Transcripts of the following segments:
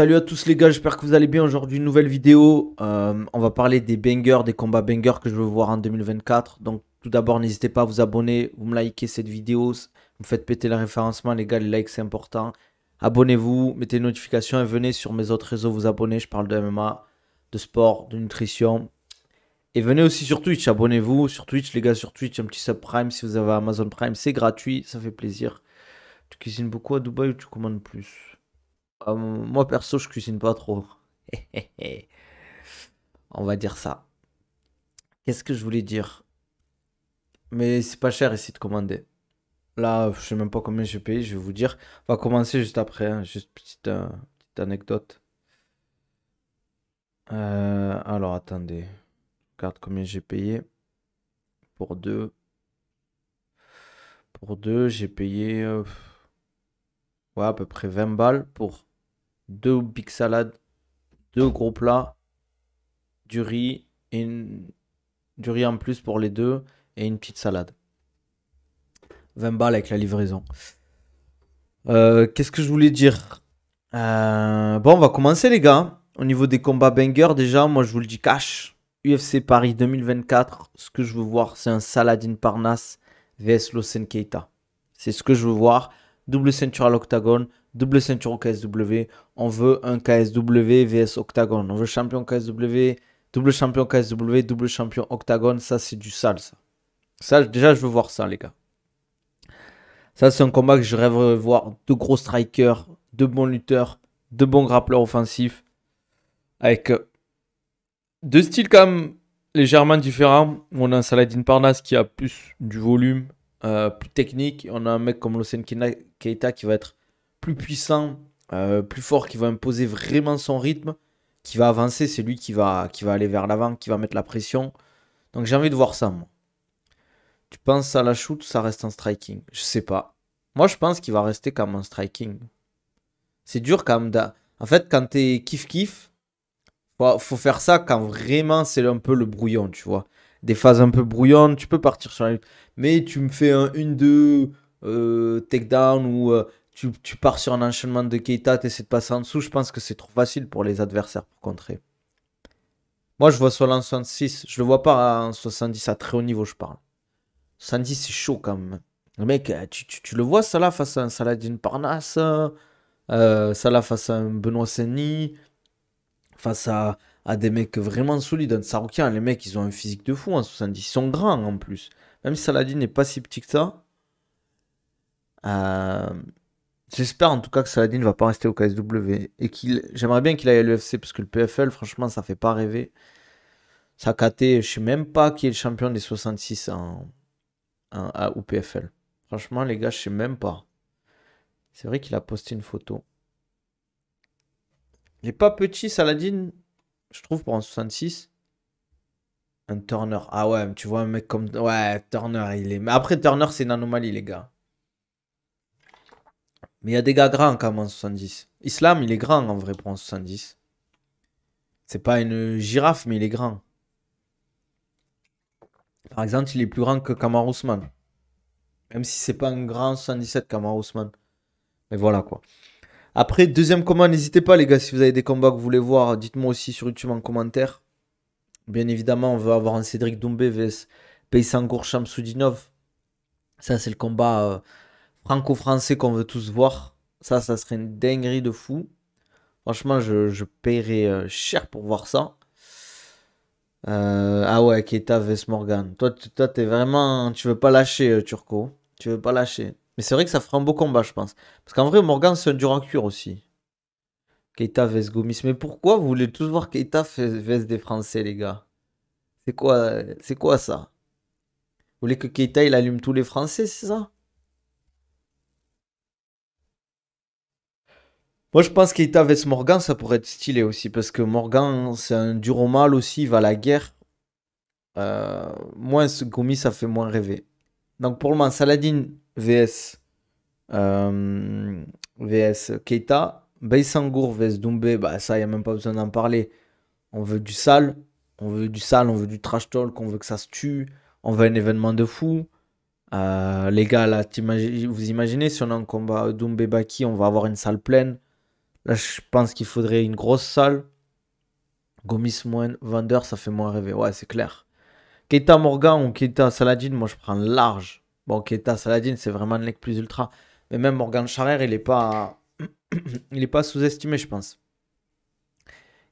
Salut à tous les gars, j'espère que vous allez bien. Aujourd'hui, une nouvelle vidéo. Euh, on va parler des bangers, des combats bangers que je veux voir en 2024. Donc, tout d'abord, n'hésitez pas à vous abonner, vous me likez cette vidéo. Vous faites péter le référencement, les gars, les likes c'est important. Abonnez-vous, mettez les notifications et venez sur mes autres réseaux vous abonner. Je parle de MMA, de sport, de nutrition. Et venez aussi sur Twitch, abonnez-vous sur Twitch, les gars, sur Twitch, un petit subprime si vous avez Amazon Prime, c'est gratuit, ça fait plaisir. Tu cuisines beaucoup à Dubaï ou tu commandes plus euh, moi perso, je cuisine pas trop. On va dire ça. Qu'est-ce que je voulais dire Mais c'est pas cher ici de commander. Là, je sais même pas combien j'ai payé, je vais vous dire. On va commencer juste après, hein, juste petite, euh, petite anecdote. Euh, alors attendez, regarde combien j'ai payé pour deux. Pour deux, j'ai payé ouais, à peu près 20 balles pour deux big salades, deux gros plats, du riz du riz en plus pour les deux et une petite salade. 20 balles avec la livraison. Euh, qu'est-ce que je voulais dire euh, Bon, on va commencer les gars. Au niveau des combats banger, déjà, moi je vous le dis cash. UFC Paris 2024, ce que je veux voir, c'est un Saladin Parnas vs Losen C'est ce que je veux voir. Double ceinture à l'octagone double ceinture au KSW, on veut un KSW vs Octagon, on veut champion KSW, double champion KSW, double champion Octagon, ça c'est du sale ça. déjà je veux voir ça les gars. Ça c'est un combat que je rêve de voir, de gros strikers, de bons lutteurs, de bons grappleurs offensifs, avec euh, deux styles quand même légèrement différents. On a un Saladin Parnas qui a plus du volume, euh, plus technique, on a un mec comme Losen Keita qui va être plus puissant, euh, plus fort, qui va imposer vraiment son rythme, qui va avancer, c'est lui qui va, qui va aller vers l'avant, qui va mettre la pression. Donc j'ai envie de voir ça, moi. Tu penses à la shoot, ça reste un striking Je sais pas. Moi, je pense qu'il va rester comme un striking. C'est dur quand même. En fait, quand t'es kiff-kiff, faut, faut faire ça quand vraiment c'est un peu le brouillon, tu vois. Des phases un peu brouillonnes, tu peux partir sur la lutte. Mais tu me fais un 1-2 euh, takedown ou euh, tu, pars sur un enchaînement de Keita, tu essaies de passer en dessous, je pense que c'est trop facile pour les adversaires pour contrer. Moi, je vois Solan 66, je le vois pas en 70, à très haut niveau, je parle. 70, c'est chaud quand même. Le mec, euh, tu, le vois, ça là, face à un Saladin Parnasse, ça euh, là, face à un Benoît Senny, face à, des mecs vraiment solides, un Saroukian, les mecs, ils ont un physique de fou en 70, ils sont grands en plus. Même si Saladin n'est pas si petit que ça. Euh, J'espère en tout cas que Saladin ne va pas rester au KSW. Et qu'il, j'aimerais bien qu'il aille à l'UFC parce que le PFL, franchement, ça fait pas rêver. Ça Sakaté, je sais même pas qui est le champion des 66 en, en, au PFL. Franchement, les gars, je sais même pas. C'est vrai qu'il a posté une photo. Il n'est pas petit, Saladin, je trouve, pour un 66. Un Turner. Ah ouais, tu vois un mec comme. Ouais, Turner, il est. Mais après, Turner, c'est une anomalie, les gars. Mais il y a des gars grands quand même en 70. Islam, il est grand en vrai pour en 70. C'est pas une girafe, mais il est grand. Par exemple, il est plus grand que Kamar Ousmane. Même si c'est pas un grand 77, Kamar Ousmane. Mais voilà quoi. Après, deuxième combat, n'hésitez pas les gars, si vous avez des combats que vous voulez voir, dites-moi aussi sur YouTube en commentaire. Bien évidemment, on veut avoir un Cédric Doumbé vs Paysangour soudinov Ça, c'est le combat. Euh, franco-français qu'on veut tous voir. Ça, ça serait une dinguerie de fou. Franchement, je, je paierais euh, cher pour voir ça. Euh, ah ouais, Keita vs Morgan. Toi, toi, es vraiment, tu veux pas lâcher euh, Turco. Tu veux pas lâcher. Mais c'est vrai que ça fera un beau combat, je pense. Parce qu'en vrai, Morgan c'est un dur à cuire aussi. Keita vs Gomis. Mais pourquoi vous voulez tous voir Keita vs des Français, les gars C'est quoi, c'est quoi ça Vous voulez que Keita il allume tous les Français, c'est ça Moi, je pense qu'Eita vs Morgan, ça pourrait être stylé aussi, parce que Morgan, c'est un dur au mal aussi, il va à la guerre. Euh, moins ce ça fait moins rêver. Donc pour le moment, Saladin vs. Euh, vs Keita. Beysangour vs Dumbé, bah ça, il n'y a même pas besoin d'en parler. On veut du sale, on veut du sale, on veut du trash talk, on veut que ça se tue, on veut un événement de fou. Euh, les gars, là, vous imaginez, si on a un combat dumbé baki on va avoir une salle pleine. Là, je pense qu'il faudrait une grosse salle. Gomis moins vendeur, ça fait moins rêver. Ouais, c'est clair. Keita Morgan ou Keita Saladin, moi je prends large. Bon, Keita Saladin, c'est vraiment le plus ultra. Mais même Morgan Charrer, il n'est pas, il pas sous-estimé, je pense.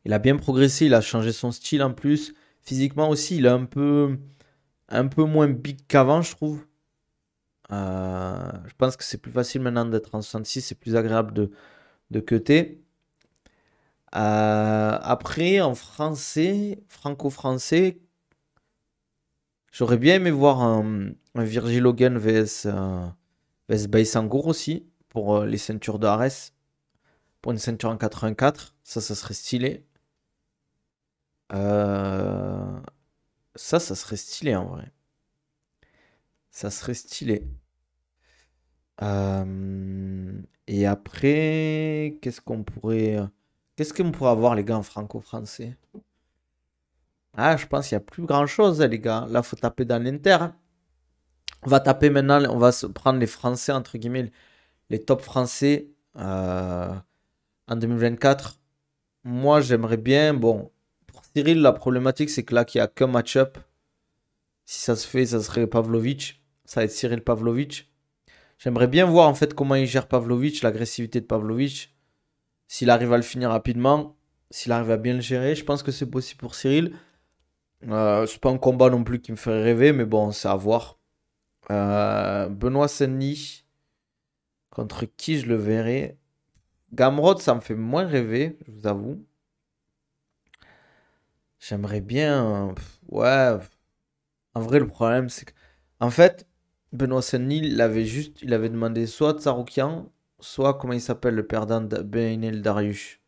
Il a bien progressé, il a changé son style en plus. Physiquement aussi, il est un peu, un peu moins big qu'avant, je trouve. Euh, je pense que c'est plus facile maintenant d'être en 66, c'est plus agréable de, de côté. Euh, après, en français, franco-français, j'aurais bien aimé voir un, Virgil Hogan vs, euh, vs aussi, pour euh, les ceintures de Ares, pour une ceinture en 84, ça, ça serait stylé. ça, ça serait stylé en vrai. Ça serait stylé. Et après, qu'est-ce qu'on pourrait. Qu'est-ce qu'on pourrait avoir, les gars, en franco-français Ah, je pense qu'il n'y a plus grand-chose, hein, les gars. Là, faut taper dans l'inter. Hein. On va taper maintenant, on va se prendre les français, entre guillemets, les top français euh, en 2024. Moi, j'aimerais bien. Bon, pour Cyril, la problématique, c'est que là, qu'il n'y a qu'un match-up. Si ça se fait, ça serait Pavlovic. Ça va être Cyril Pavlovic. J'aimerais bien voir en fait comment il gère Pavlovic, l'agressivité de Pavlovic. S'il arrive à le finir rapidement, s'il arrive à bien le gérer, je pense que c'est possible pour Cyril. Euh, c'est pas un combat non plus qui me ferait rêver, mais bon, c'est à voir. Euh, Benoît Senni, contre qui je le verrai Gamrod, ça me fait moins rêver, je vous avoue. J'aimerais bien. Ouais. En vrai, le problème, c'est que. En fait, Benoît Saint-Denis, il avait juste, il avait demandé soit Tsaroukian, soit comment il s'appelle le perdant de Darius. Dariush.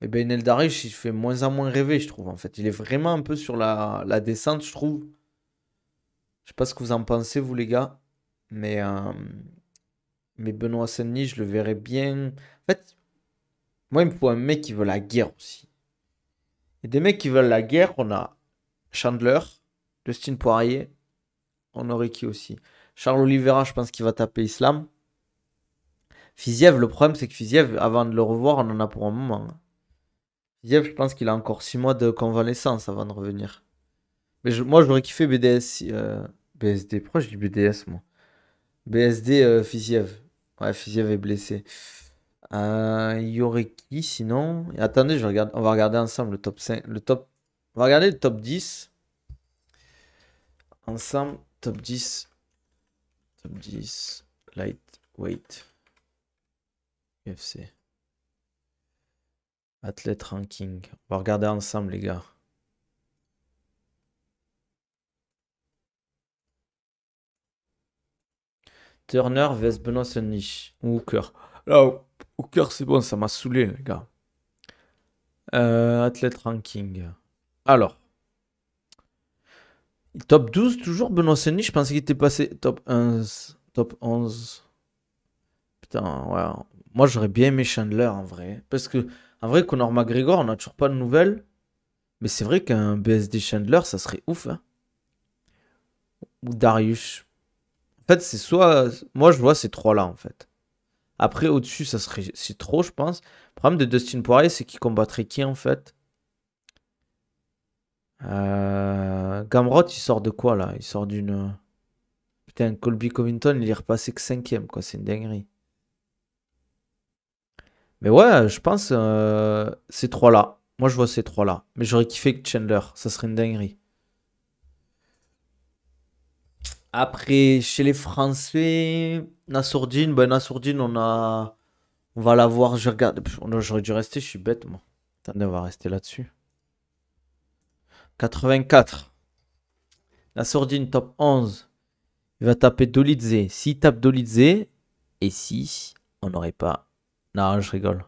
Et Benel Darius, il fait moins en moins rêver, je trouve, en fait. Il est vraiment un peu sur la, la descente, je trouve. Je sais pas ce que vous en pensez, vous, les gars. Mais, euh, mais Benoît saint je le verrais bien. En fait, moi, il me faut un mec qui veut la guerre aussi. Et des mecs qui veulent la guerre, on a Chandler, Justin Poirier, on aurait qui aussi Charles Oliveira, je pense qu'il va taper Islam. Fiziev, le problème, c'est que Fiziev, avant de le revoir, on en a pour un moment. Hein. Fiziev, je pense qu'il a encore 6 mois de convalescence avant de revenir. Mais moi, j'aurais kiffé BDS. BSD, proche du BDS, moi BSD, euh, Fiziev. Ouais, Fiziev est blessé. Euh, il y aurait qui sinon Attendez, je regarde, on va regarder ensemble le top 5. Le top, on va regarder le top 10. Ensemble. Top 10. Top 10. Lightweight. UFC. Athlète ranking. On va regarder ensemble, les gars. Turner vs Benoît niche Ou Hooker. Là, Hooker, c'est bon, ça m'a saoulé, les gars. Euh, athlète ranking. Alors. Top 12, toujours Benoît saint je pensais qu'il était passé top 11. Top 11. Putain, ouais. Moi, j'aurais bien aimé Chandler en vrai. Parce que, en vrai, Conor McGregor, on n'a toujours pas de nouvelles. Mais c'est vrai qu'un BSD Chandler, ça serait ouf. Hein. Ou Darius. En fait, c'est soit. Moi, je vois ces trois-là, en fait. Après, au-dessus, ça serait. C'est trop, je pense. Le problème de Dustin Poirier, c'est qu'il combattrait qui, en fait euh, Gamrot, il sort de quoi là Il sort d'une. Putain, Colby Covington, il est repassé que 5ème, quoi. C'est une dinguerie. Mais ouais, je pense euh, ces trois-là. Moi, je vois ces trois-là. Mais j'aurais kiffé que Chandler. Ça serait une dinguerie. Après, chez les Français, Nasourdine ben on a. On va la voir. Je regarde. J'aurais dû rester, je suis bête, moi. Attendez, on va rester là-dessus. 84. La top 11. Il va taper Dolidze. S'il tape Dolidze, et si on n'aurait pas. Non, je rigole.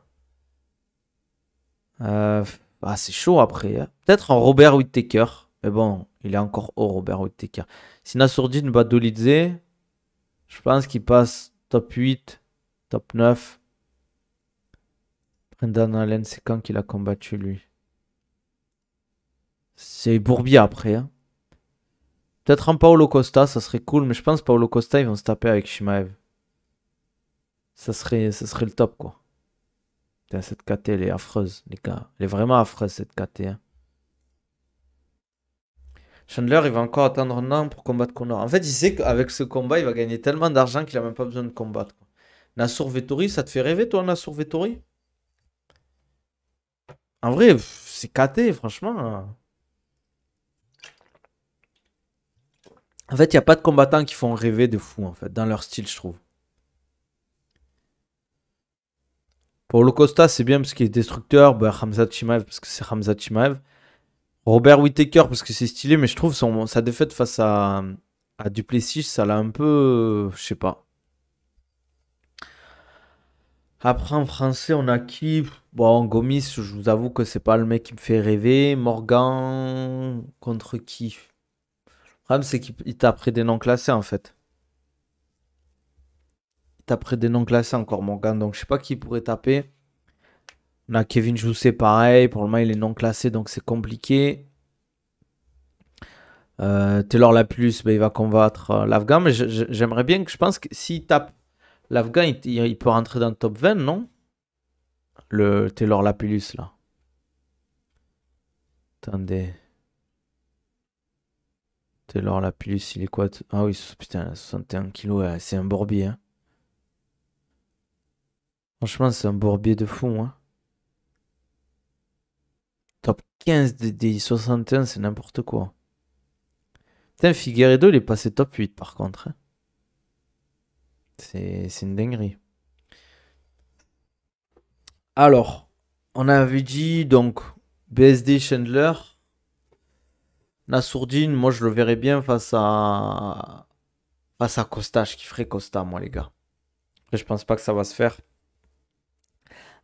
Euh, ah, c'est chaud après. Hein. Peut-être un Robert Whittaker. Mais bon, il est encore au Robert Whittaker. Si Nasourdine bat Dolidze, je pense qu'il passe top 8, top 9. Brendan Allen, c'est quand qu'il a combattu lui c'est bourbier après. Hein. Peut-être un Paolo Costa, ça serait cool, mais je pense Paolo Costa, ils vont se taper avec Shimaev. Ça serait, ça serait le top, quoi. Putain, cette KT, elle est affreuse, les gars. Elle est vraiment affreuse, cette KT. Hein. Chandler, il va encore attendre un an pour combattre Connor. En fait, il sait qu'avec ce combat, il va gagner tellement d'argent qu'il n'a même pas besoin de combattre. Quoi. Nassour Vettori, ça te fait rêver, toi, Nassour Vettori En vrai, c'est KT, franchement. Hein. En fait, il n'y a pas de combattants qui font rêver de fou, en fait, dans leur style, je trouve. Pour le Costa, c'est bien parce qu'il est destructeur. Bah, Hamza Chimaev, parce que c'est Hamza Chimaev. Robert Whittaker, parce que c'est stylé, mais je trouve sa défaite face à, Duplessis, ça l'a un peu. Euh, je sais pas. Après, en français, on a qui Bon, Gomis, je vous avoue que c'est pas le mec qui me fait rêver. Morgan, contre qui problème, c'est qu'il t'a pris des noms classés en fait. Il t'a pris des noms classés encore, Morgan. Donc je sais pas qui pourrait taper. On a Kevin Jousset, pareil. Pour le moment, il est non classé, donc c'est compliqué. Euh, Taylor Lapulus, ben, il va combattre euh, l'Afghan. Mais j'aimerais bien que je pense que s'il tape l'Afghan, il, peut rentrer dans le top 20, non Le Taylor Lapulus là. Attendez la Lapillus, il est quoi Ah oui, putain, 61 kg c'est un bourbier. Hein. Franchement, c'est un bourbier de fou. Hein. Top 15 des, 61, c'est n'importe quoi. Putain, Figueredo, il est passé top 8 par contre. Hein. C'est une dinguerie. Alors, on avait dit donc BSD Chandler, sourdine, moi je le verrais bien face à face à Costa, je kifferais Costa, moi les gars. Après, je pense pas que ça va se faire.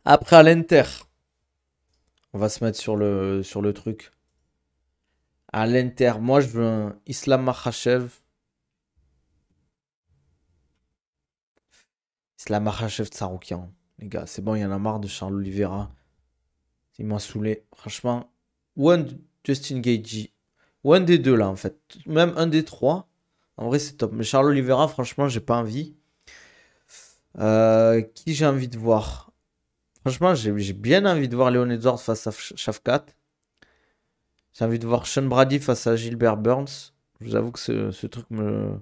Après à l'Inter, on va se mettre sur le sur le truc. À l'Inter, moi je veux un Islam Makhachev. Islam Makhachev Tsaroukian. Les gars, c'est bon, il y en a marre de Charles Oliveira. Il m'a saoulé. Franchement, one Justin Gaiji ou un des deux, là, en fait. Même un des trois. En vrai, c'est top. Mais Charles Oliveira, franchement, j'ai pas envie. Euh, qui j'ai envie de voir Franchement, j'ai bien envie de voir Léon Edwards face à Shafkat. J'ai envie de voir Sean Brady face à Gilbert Burns. Je vous avoue que ce, truc me,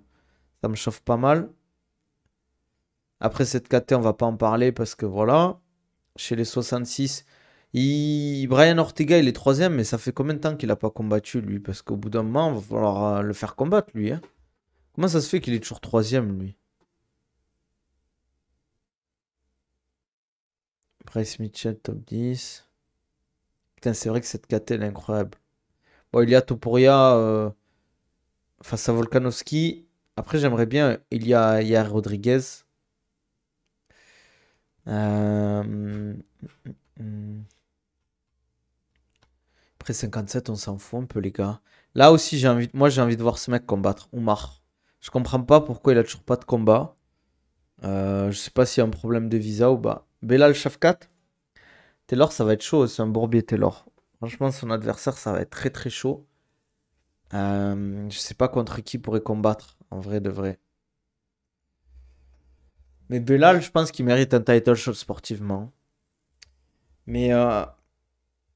ça me chauffe pas mal. Après cette KT, on va pas en parler parce que voilà. Chez les 66, Brian Ortega, il est troisième, mais ça fait combien de temps qu'il n'a pas combattu, lui Parce qu'au bout d'un moment, il va falloir euh, le faire combattre, lui. Hein. Comment ça se fait qu'il est toujours troisième, lui Bryce Mitchell, top 10. Putain, c'est vrai que cette KT, est incroyable. Bon, il y a Topuria euh, face à Volkanovski. Après, j'aimerais bien il y a, il Rodriguez. Euh, mm, mm, mm. Après 57, on s'en fout un peu, les gars. Là aussi, j'ai envie, moi, j'ai envie de voir ce mec combattre. Oumar. Je comprends pas pourquoi il a toujours pas de combat. Euh, je sais pas s'il y a un problème de visa ou pas. Belal Shafkat. Taylor, ça va être chaud. C'est un bourbier, Taylor. Franchement, son adversaire, ça va être très très chaud. Euh, je sais pas contre qui pourrait combattre, en vrai de vrai. Mais Belal, je pense qu'il mérite un title shot sportivement. Mais euh,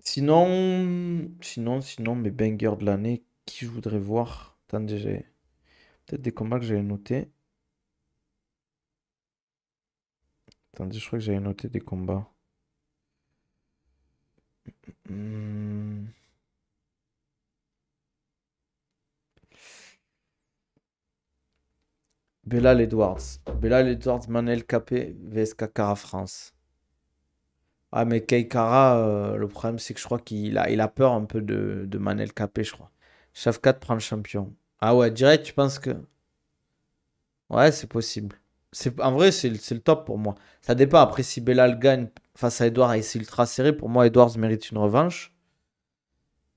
Sinon, sinon, sinon, mes bangers de l'année, qui je voudrais voir Attendez, j'ai peut-être des combats que j'avais notés. Attendez, je crois que j'avais noté des combats. Hmm. Bella Edwards. Bella Edwards, Manel Capé, VSK Cara France. Ah, mais Keikara, euh, le problème, c'est que je crois qu'il a, il a peur un peu de, de Manel Capé, je crois. Shafkat prend le champion. Ah ouais, direct, tu penses que. Ouais, c'est possible. C'est, en vrai, c'est, le top pour moi. Ça dépend. Après, si Belal gagne face à Edouard et c'est ultra serré, pour moi, Edwards mérite une revanche.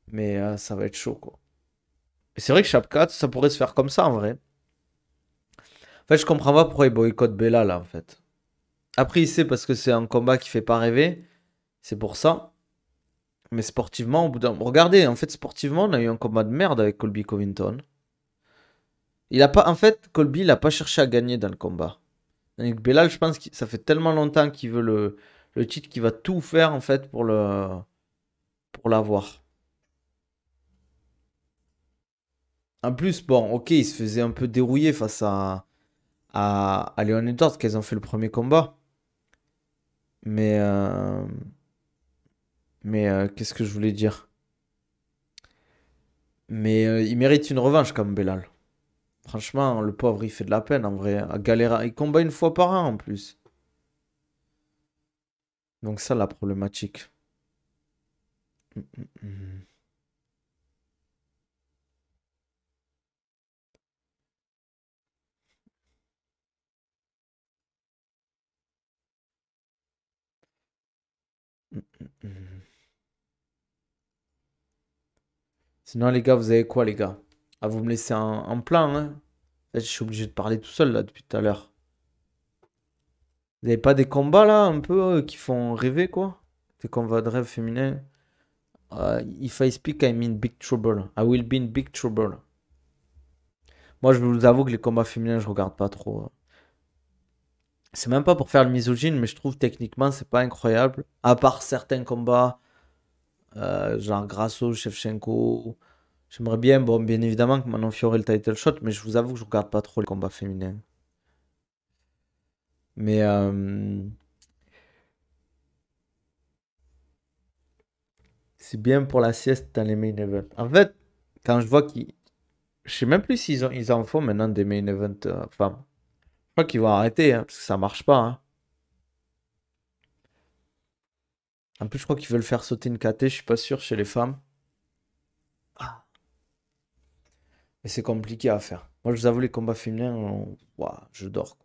Mais euh, ça va être chaud, quoi. Et c'est vrai que Shafkat, ça pourrait se faire comme ça, en vrai. En fait, je comprends pas pourquoi il boycotte Belal, là, en fait. Après, il sait parce que c'est un combat qui fait pas rêver. C'est pour ça. Mais sportivement, au bout d'un. Regardez, en fait, sportivement, on a eu un combat de merde avec Colby Covington. Il a pas. En fait, Colby, il pas cherché à gagner dans le combat. Yannick Bellal, je pense que ça fait tellement longtemps qu'il veut le, titre qu'il va tout faire, en fait, pour le. Pour l'avoir. En plus, bon, ok, il se faisait un peu dérouiller face à, à, à Leon Edwards, qu'ils ont fait le premier combat. Mais, euh, mais euh, qu'est-ce que je voulais dire Mais euh, il mérite une revanche comme Belal. Franchement, le pauvre, il fait de la peine en vrai. À il combat une fois par an en plus. Donc ça, la problématique. Mm, mm, mm. Mhm. Sinon, les gars, vous avez quoi, les gars à vous me laisser en plein, plan, hein Je suis obligé de parler tout seul, là, depuis tout à l'heure. Vous n'avez pas des combats, là, un peu, euh, qui font rêver, quoi Des combats de rêve féminin euh, If I speak, I'm in big trouble. I will be in big trouble. Moi, je vous avoue que les combats féminins, je regarde pas trop. Hein. C'est même pas pour faire le misogyne, mais je trouve techniquement c'est pas incroyable. À part certains combats, euh, genre Grasso, Shevchenko. J'aimerais bien, bon, bien évidemment que Manon Fiore le title shot, mais je vous avoue que je regarde pas trop les combats féminins. Mais. Euh, c'est bien pour la sieste dans les main events. En fait, quand je vois qu'ils. Je sais même plus s'ils ont... ils en font maintenant des main events euh, femmes. Je crois qu'ils vont arrêter, hein, parce que ça marche pas. Hein. En plus, je crois qu'ils veulent faire sauter une KT, je suis pas sûr, chez les femmes. Mais c'est compliqué à faire. Moi, je vous avoue, les combats féminins, je dors.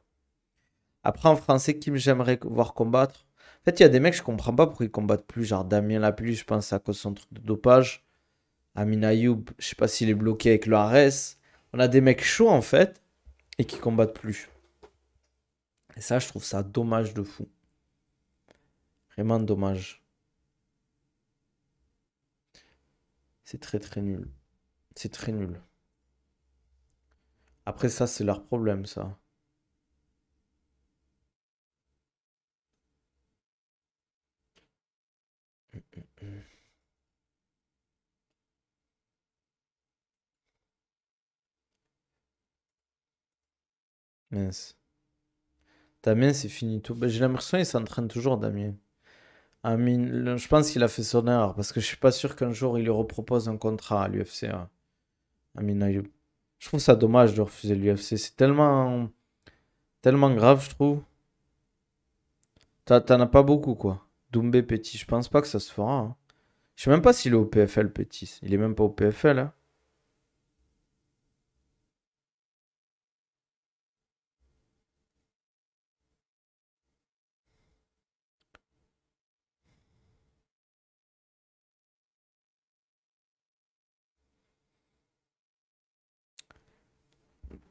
Après, en français, qui j'aimerais voir combattre En fait, il y a des mecs, je comprends pas pourquoi ils combattent plus. Genre Damien Laplu, je pense à cause de son truc de dopage. Amina Ayoub, je sais pas s'il est bloqué avec le RS. On a des mecs chauds, en fait, et qui combattent plus. Et ça, je trouve ça dommage de fou. Vraiment dommage. C'est très très nul. C'est très nul. Après ça, c'est leur problème, ça. Mince. Damien, c'est fini tout. Bah, j'ai l'impression qu'il s'entraîne toujours, Damien. je pense qu'il a fait son erreur parce que je suis pas sûr qu'un jour il lui repropose un contrat à l'UFC. Hein. Je trouve ça dommage de refuser l'UFC. C'est tellement, tellement grave, je trouve. T'en as pas beaucoup, quoi. Doumbé Petit, je pense pas que ça se fera. Hein. Je sais même pas s'il est au PFL, Petit. Il est même pas au PFL. Hein.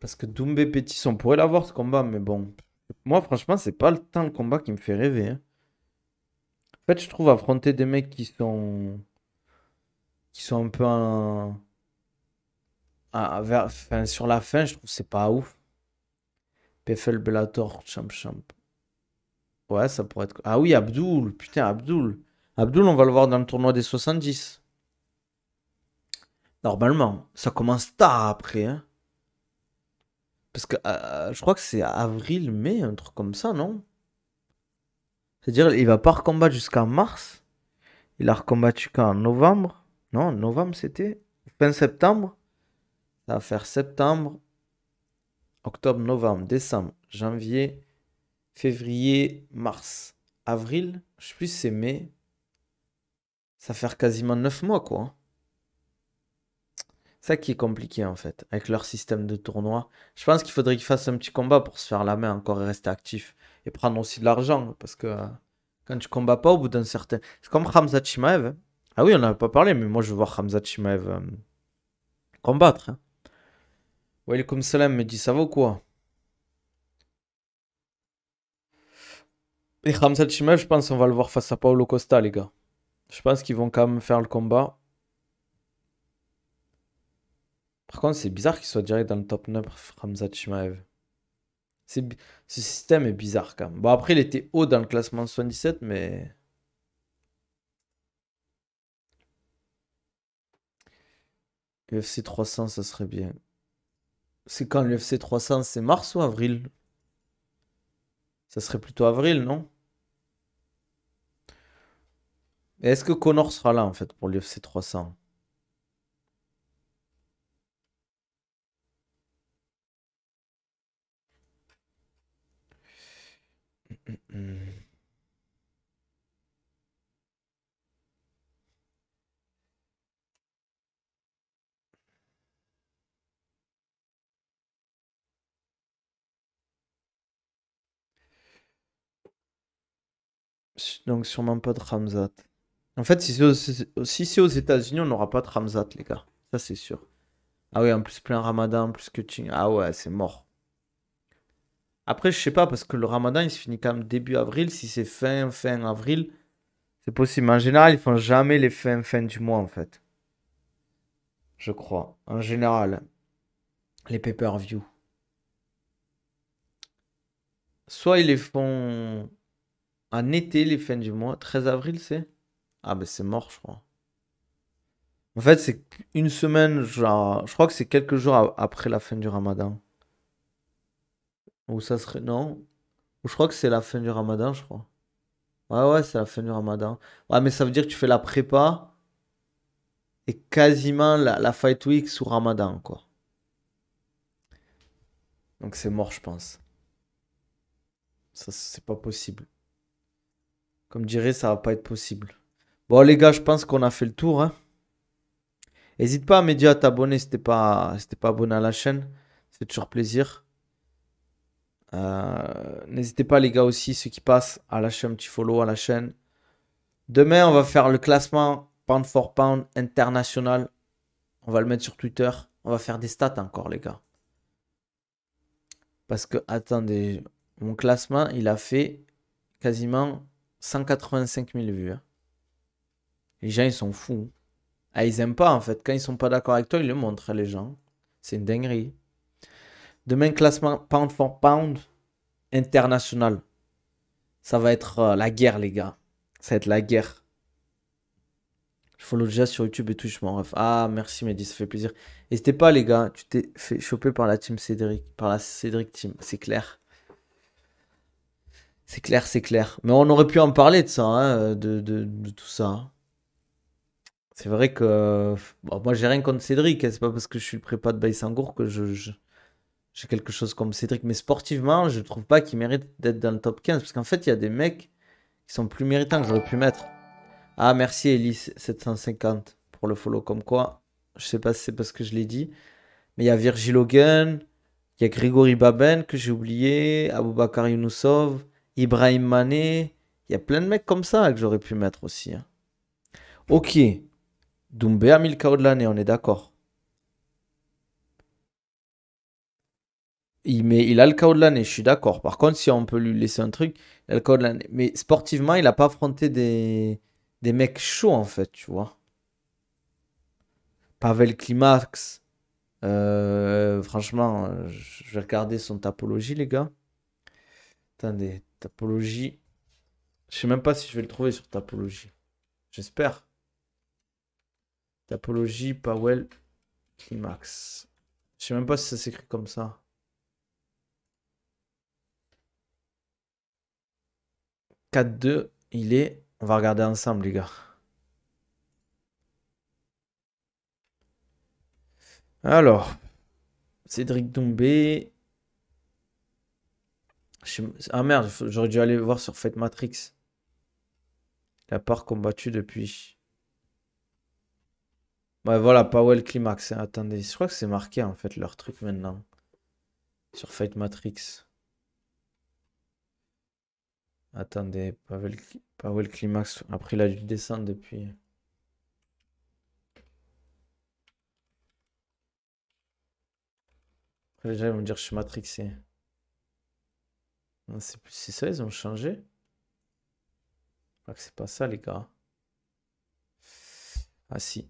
Parce que Doumbé Pétis, on pourrait l'avoir ce combat, mais bon. Moi, franchement, c'est pas le temps le combat qui me fait rêver. Hein. En fait, je trouve affronter des mecs qui sont. qui sont un peu en. sur la fin, je trouve que c'est pas ouf. PFL Bellator, champ champ. Ouais, ça pourrait être. Ah oui, Abdoul, putain, Abdoul. Abdoul, on va le voir dans le tournoi des 70. Normalement, ça commence tard après. Hein. Parce que euh, euh, je crois que c'est avril, mai, un truc comme ça, non C'est-à-dire, il va pas recombattre jusqu'en mars. Il a recombattu qu'en novembre. Non, novembre c'était Fin septembre. Ça va faire septembre, octobre, novembre, décembre, janvier, février, mars, avril. Je sais plus c'est mai. Ça va faire quasiment neuf mois, quoi ça qui est compliqué en fait, avec leur système de tournoi. Je pense qu'il faudrait qu'ils fassent un petit combat pour se faire la main encore et rester actif. Et prendre aussi de l'argent, parce que euh, quand tu combats pas au bout d'un certain... C'est comme Hamza Chimaev. Hein. Ah oui, on n'avait pas parlé, mais moi je veux voir Hamza Chimaev euh, combattre. Hein. Salam me dit ça vaut quoi Et Hamza Chimaev, je pense qu'on va le voir face à Paolo Costa, les gars. Je pense qu'ils vont quand même faire le combat. Par contre, c'est bizarre qu'il soit direct dans le top 9, Ramzat Chimaev. Ce système est bizarre quand même. Bon, après, il était haut dans le classement 77, mais. UFC 300, ça serait bien. C'est quand l'UFC 300 C'est mars ou avril Ça serait plutôt avril, non Est-ce que Connor sera là en fait pour l'UFC 300 Mm, mm. Donc sûrement pas de Ramzat. En fait, si c'est aux, si États-Unis, on n'aura pas de Ramzat, les gars. Ça, c'est sûr. Ah oui, en plus plein Ramadan, plus que Ah ouais, c'est mort. Après, je sais pas, parce que le ramadan, il se finit quand même début avril. Si c'est fin, fin avril, c'est possible. En général, ils font jamais les fins, fin du mois, en fait. Je crois. En général, les pay-per-view. Soit ils les font en été, les fins du mois. 13 avril, c'est Ah, ben c'est mort, je crois. En fait, c'est une semaine, je crois que c'est quelques jours après la fin du ramadan. Ou ça serait. Non. Ou je crois que c'est la fin du ramadan, je crois. Ouais, ouais, c'est la fin du ramadan. Ouais, mais ça veut dire que tu fais la prépa et quasiment la, fight week sous ramadan, quoi. Donc c'est mort, je pense. Ça, c'est pas possible. Comme dirais ça va pas être possible. Bon, les gars, je pense qu'on a fait le tour. Hein. N'hésite pas à m'aider à t'abonner si t'es pas, pas abonné à la chaîne. C'est toujours plaisir. Euh, n'hésitez pas, les gars, aussi, ceux qui passent, à lâcher un petit follow à la chaîne. Demain, on va faire le classement pound for pound international. On va le mettre sur Twitter. On va faire des stats encore, les gars. Parce que, attendez, mon classement, il a fait quasiment 185 000 vues. Hein. Les gens, ils sont fous. Ah, ils aiment pas, en fait. Quand ils sont pas d'accord avec toi, ils le montrent, les gens. C'est une dinguerie. Demain, classement pound for pound international. Ça va être euh, la guerre, les gars. Ça va être la guerre. Je follow déjà sur YouTube et Twitch, mon ref. Ah, merci Mehdi, ça fait plaisir. N'hésitez pas, les gars, tu t'es fait choper par la team Cédric, par la Cédric team, c'est clair. C'est clair, c'est clair. Mais on aurait pu en parler de ça, hein, de, tout ça. Hein. C'est vrai que. Euh, moi, j'ai rien contre Cédric, hein, c'est pas parce que je suis le prépa de Baïsangour que je, j'ai quelque chose comme Cédric. Mais sportivement, je ne trouve pas qu'il mérite d'être dans le top 15. Parce qu'en fait, il y a des mecs qui sont plus méritants que j'aurais pu mettre. Ah, merci Elise 750 pour le follow. Comme quoi, je sais pas si c'est parce que je l'ai dit. Mais il y a Virgil Hogan, il y a Grégory Baben que j'ai oublié, Aboubakar Younousov, Ibrahim Mané. Il y a plein de mecs comme ça que j'aurais pu mettre aussi. Hein. Ok. Doumbé a le de l'année, on est d'accord. il, il a le chaos de l'année, je suis d'accord. Par contre, si on peut lui laisser un truc, il a le chaos de l'année. Mais sportivement, il n'a pas affronté des, des mecs chauds, en fait, tu vois. Pavel climax euh, franchement, je vais regarder son topologie, les gars. Attendez, topologie. Je sais même pas si je vais le trouver sur topologie J'espère. Tapologie, Pavel Climax. Je sais même pas si ça s'écrit comme ça. 4-2, il est... On va regarder ensemble, les gars. Alors, Cédric Doumbé. Ah merde, j'aurais dû aller voir sur Fight Matrix. La part combattue depuis. Ouais, voilà, Powell Climax. Hein, attendez, je crois que c'est marqué en fait leur truc maintenant. Sur Fight Matrix. Attendez, Pavel, le Climax. Après, il a dû descendre depuis. Après, les gens ils vont me dire que je suis matrixé. C'est plus ça, ils ont changé. Je crois que c'est pas ça, les gars. Ah, si.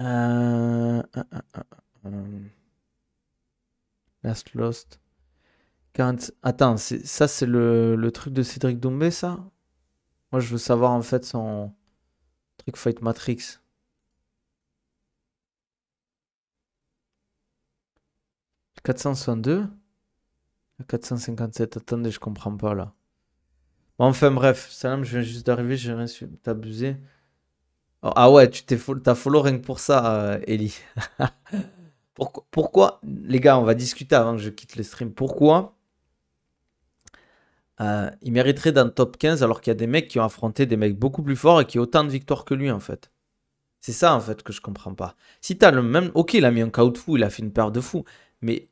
Euh, euh, euh, Last Lost. Attends, ça c'est le... truc de Cédric Doumbé, ça Moi je veux savoir en fait son truc Fight Matrix. 462 457, attendez, je comprends pas là. Enfin bref, Salam, je viens juste d'arriver, j'ai rien su. T'as oh, ah ouais, tu t'es t'as follow rien que pour ça, Eli. Euh, Ellie. pourquoi, pourquoi, les gars, on va discuter avant que je quitte le stream. Pourquoi euh, il mériterait d'un top 15 alors qu'il y a des mecs qui ont affronté des mecs beaucoup plus forts et qui ont autant de victoires que lui en fait. C'est ça en fait que je comprends pas. Si t'as le même. Ok, il a mis un KO de fou, il a fait une paire de fou. Mais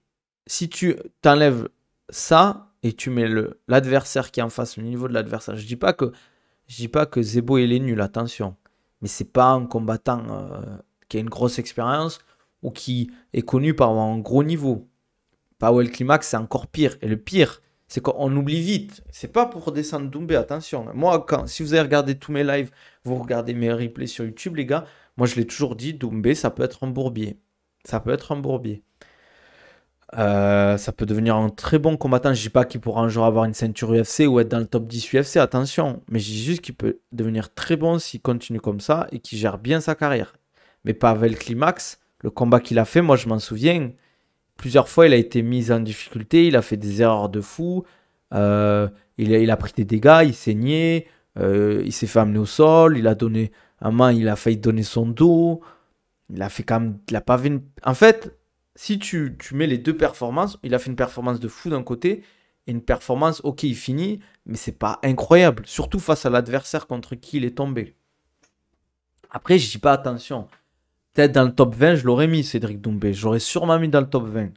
si tu t'enlèves ça et tu mets l'adversaire qui est en face, le niveau de l'adversaire, je dis pas que. Je dis pas que Zebo il est nul, attention. Mais c'est pas un combattant euh, qui a une grosse expérience ou qui est connu par un gros niveau. Powell Climax, c'est encore pire. Et le pire, c'est qu'on oublie vite. C'est pas pour descendre Doumbé, attention. Moi, quand, si vous avez regardé tous mes lives, vous regardez mes replays sur YouTube, les gars, moi je l'ai toujours dit, Doumbé, ça peut être un bourbier. Ça peut être un bourbier. Euh, ça peut devenir un très bon combattant. Je dis pas qu'il pourra un jour avoir une ceinture UFC ou être dans le top 10 UFC, attention. Mais je dis juste qu'il peut devenir très bon s'il continue comme ça et qu'il gère bien sa carrière. Mais pas avec le climax. Le combat qu'il a fait, moi je m'en souviens plusieurs fois, il a été mis en difficulté, il a fait des erreurs de fou, euh, il, a, pris des dégâts, il saignait, euh, il s'est fait amener au sol, il a donné un main, il a failli donner son dos, il a fait quand même, il a En fait, si tu, tu mets les deux performances, il a fait une performance de fou d'un côté et une performance, ok, il finit, mais c'est pas incroyable, surtout face à l'adversaire contre qui il est tombé. Après, je dis pas attention, Peut-être dans le top 20, je l'aurais mis, Cédric Doumbé. J'aurais sûrement mis dans le top 20.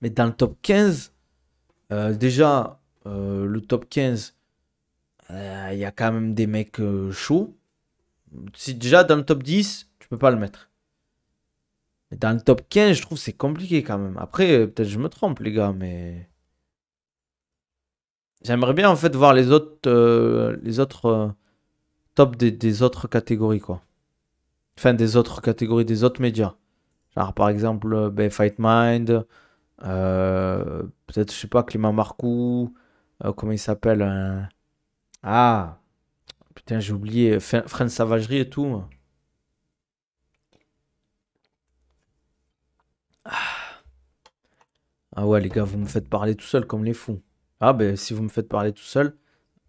Mais dans le top 15, euh, déjà, euh, le top 15, euh, il y a quand même des mecs chauds. Si déjà dans le top 10, tu peux pas le mettre. Mais dans le top 15, je trouve c'est compliqué quand même. Après, peut-être je me trompe, les gars, mais. J'aimerais bien en fait voir les autres, les autres top des autres catégories, quoi enfin des autres catégories, des autres médias. Genre par exemple euh, ben, Fight Mind, euh, peut-être je sais pas Clément Marcou, euh, comment il s'appelle Ah putain j'ai oublié Friend Savagerie et tout. Ah. ah. ouais les gars vous me faites parler tout seul comme les fous. Ah ben si vous me faites parler tout seul,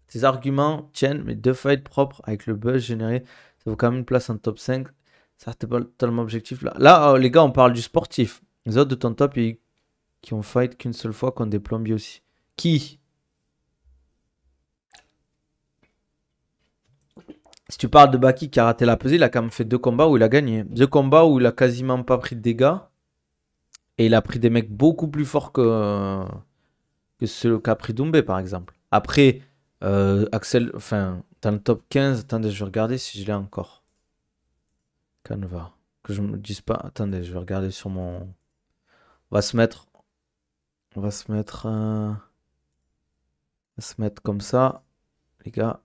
tes arguments tiennent mais deux fights propres avec le buzz généré il faut quand même une place en top 5. Ça, c'était pas tellement objectif. Là, là oh, les gars, on parle du sportif. Les autres de ton top, ils... qui ont fight qu'une seule fois contre des plombiers aussi. Qui Si tu parles de Baki qui a raté la pesée, il a quand même fait deux combats où il a gagné. Deux combats où il a quasiment pas pris de dégâts. Et il a pris des mecs beaucoup plus forts que, que ceux qu'a pris Doumbé, par exemple. Après, euh, Axel, enfin, le top 15, attendez, je vais regarder si je l'ai encore. Canva. Que je me dise pas. Attendez, je vais regarder sur mon. On va se mettre. On va se mettre. Euh, on va se mettre comme ça, les gars.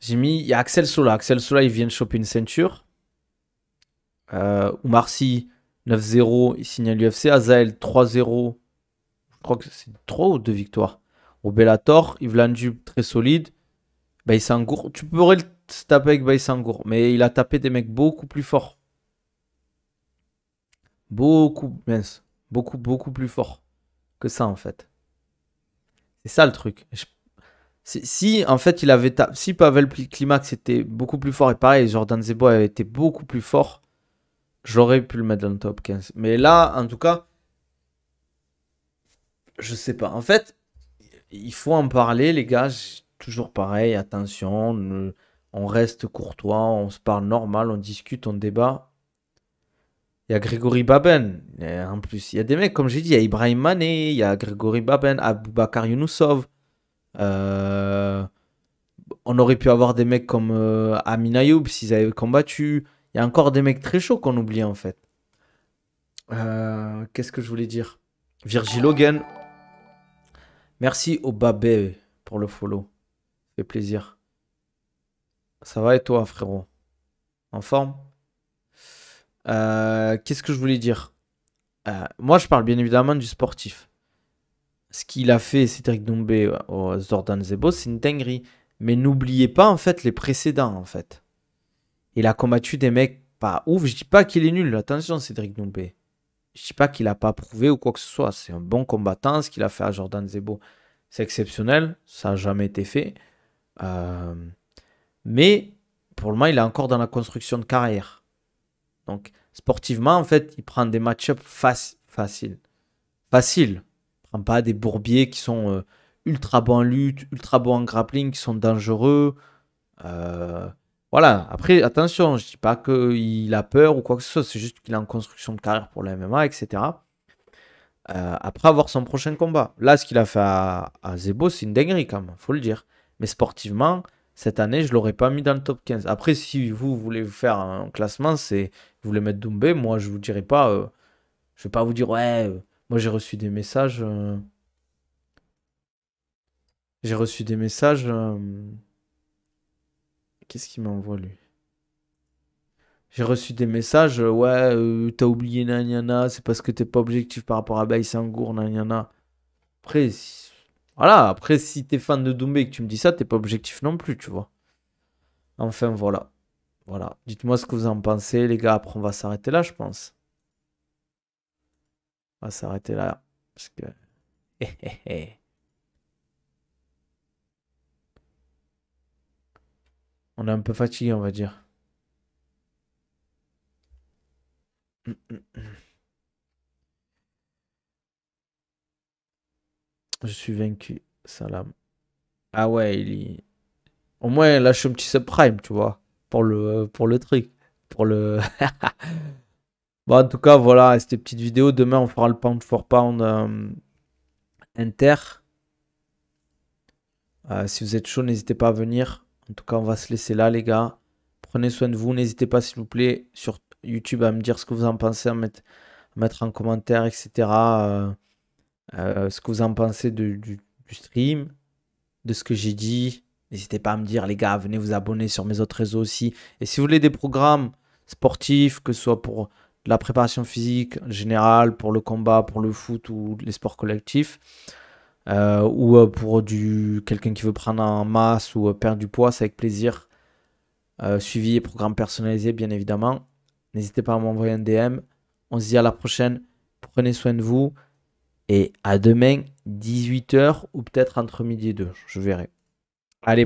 J'ai mis. Il y a Axel Sola. Axel Sola, il vient de choper une ceinture. Euh, marcy 9-0, il signe à l'UFC. Azael 3-0. Je crois que c'est 3 ou 2 victoires au Bellator, Yves très solide. Baysangour, tu pourrais le taper avec Baysangour, mais il a tapé des mecs beaucoup plus forts. Beaucoup, mince, beaucoup, beaucoup plus forts que ça en fait. C'est ça le truc. Si en fait il avait tapé, si Pavel Climax c'était beaucoup plus fort et pareil, Jordan Zebo avait été beaucoup plus fort, j'aurais pu le mettre dans le top 15. Mais là, en tout cas, je sais pas. En fait, il faut en parler, les gars. Toujours pareil, attention, on reste courtois, on se parle normal, on discute, on débat. Il y a Grégory Baben, en plus. Il y a des mecs, comme j'ai dit, il y a Ibrahim Mané, il y a Grégory Baben, Aboubakar Younoussov. Euh, on aurait pu avoir des mecs comme euh, Amin Ayoub s'ils avaient combattu. Il y a encore des mecs très chauds qu'on oublie en fait. Euh, qu'est-ce que je voulais dire Virgil Hogan, Merci au Babé pour le follow. Ça fait plaisir. Ça va et toi, frérot En forme euh, Qu'est-ce que je voulais dire euh, Moi, je parle bien évidemment du sportif. Ce qu'il a fait, Cédric Doumbé euh, au Zordan Zebo, c'est une dinguerie. Mais n'oubliez pas, en fait, les précédents, en fait. Il a combattu des mecs pas ouf. Je dis pas qu'il est nul. Attention, Cédric Doumbé je ne sais pas qu'il n'a pas prouvé ou quoi que ce soit. C'est un bon combattant. Ce qu'il a fait à Jordan Zebo, c'est exceptionnel. Ça n'a jamais été fait. Euh, mais pour le moment, il est encore dans la construction de carrière. Donc, sportivement, en fait, il prend des match-ups faciles. Faciles. Facile. prend pas des bourbiers qui sont euh, ultra bons en lutte, ultra bons en grappling, qui sont dangereux. Euh, voilà, après, attention, je ne dis pas qu'il a peur ou quoi que ce soit, c'est juste qu'il est en construction de carrière pour la MMA, etc. Euh, après avoir son prochain combat. Là, ce qu'il a fait à, Zebo, c'est une dinguerie quand même, faut le dire. Mais sportivement, cette année, je l'aurais pas mis dans le top 15. Après, si vous voulez vous faire un classement, c'est vous voulez mettre Doumbé, moi je vous dirai pas, Je euh, je vais pas vous dire ouais, euh, moi j'ai reçu des messages, j'ai reçu des messages. Qu'est-ce qu'il m'envoie lui J'ai reçu des messages, euh, ouais, euh, t'as oublié Nanyana, c'est parce que t'es pas objectif par rapport à Baïsangour, Nanyana. Après, voilà, après, si t'es fan de Doumbé et que tu me dis ça, t'es pas objectif non plus, tu vois. Enfin, voilà. Voilà. Dites-moi ce que vous en pensez, les gars. Après, on va s'arrêter là, je pense. On va s'arrêter là. Parce que. Eh, eh, eh. On est un peu fatigué, on va dire. Je suis vaincu, Salam. Ah ouais, il Au moins, il lâche un petit subprime, tu vois, pour le, pour le truc. Pour le... bon, en tout cas, voilà, c'était petite vidéo. Demain, on fera le pound for pound euh, inter. Euh, si vous êtes chaud, n'hésitez pas à venir. En tout cas, on va se laisser là, les gars. Prenez soin de vous. N'hésitez pas, s'il vous plaît, sur YouTube à me dire ce que vous en pensez, à mettre, en commentaire, etc. Euh, euh, ce que vous en pensez du, stream, de ce que j'ai dit. N'hésitez pas à me dire, les gars, venez vous abonner sur mes autres réseaux aussi. Et si vous voulez des programmes sportifs, que ce soit pour la préparation physique générale, pour le combat, pour le foot ou les sports collectifs, euh, ou euh, pour du quelqu'un qui veut prendre en masse ou euh, perdre du poids, c'est avec plaisir. suivi et programme personnalisé, bien évidemment. N'hésitez pas à m'envoyer un DM. On se dit à la prochaine. Prenez soin de vous. Et à demain, 18h ou peut-être entre midi et 2. Je verrai. Allez.